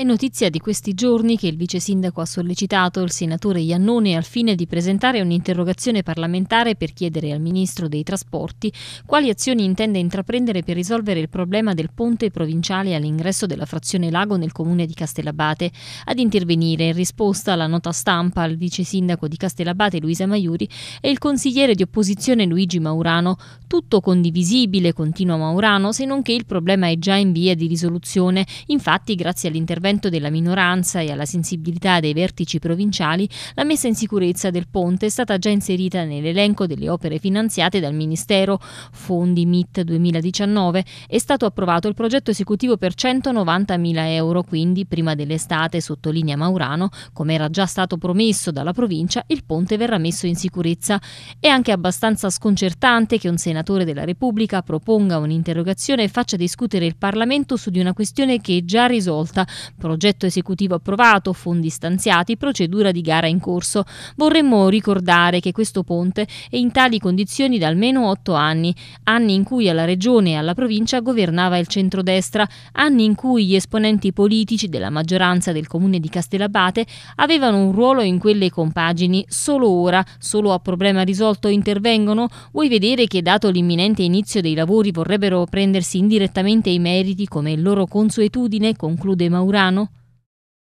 È notizia di questi giorni che il vice sindaco ha sollecitato il senatore Iannone al fine di presentare un'interrogazione parlamentare per chiedere al ministro dei trasporti quali azioni intende intraprendere per risolvere il problema del ponte provinciale all'ingresso della frazione Lago nel comune di Castellabate. Ad intervenire in risposta alla nota stampa al vice sindaco di Castellabate Luisa Maiuri e il consigliere di opposizione Luigi Maurano. Tutto condivisibile, continua Maurano, se non che il problema è già in via di risoluzione. Infatti, grazie all'intervento all'intervento della minoranza e alla sensibilità dei vertici provinciali, la messa in sicurezza del ponte è stata già inserita nell'elenco delle opere finanziate dal Ministero Fondi MIT 2019. È stato approvato il progetto esecutivo per 190.000 euro, quindi prima dell'estate, sottolinea Maurano, come era già stato promesso dalla provincia, il ponte verrà messo in sicurezza. È anche abbastanza sconcertante che un senatore della Repubblica proponga un'interrogazione e faccia discutere il Parlamento su di una questione che è già risolta, Progetto esecutivo approvato, fondi stanziati, procedura di gara in corso. Vorremmo ricordare che questo ponte è in tali condizioni da almeno otto anni, anni in cui alla regione e alla provincia governava il centrodestra, anni in cui gli esponenti politici della maggioranza del comune di Castellabate avevano un ruolo in quelle compagini. Solo ora, solo a problema risolto intervengono? Vuoi vedere che dato l'imminente inizio dei lavori vorrebbero prendersi indirettamente i meriti come loro consuetudine, conclude Maurano strano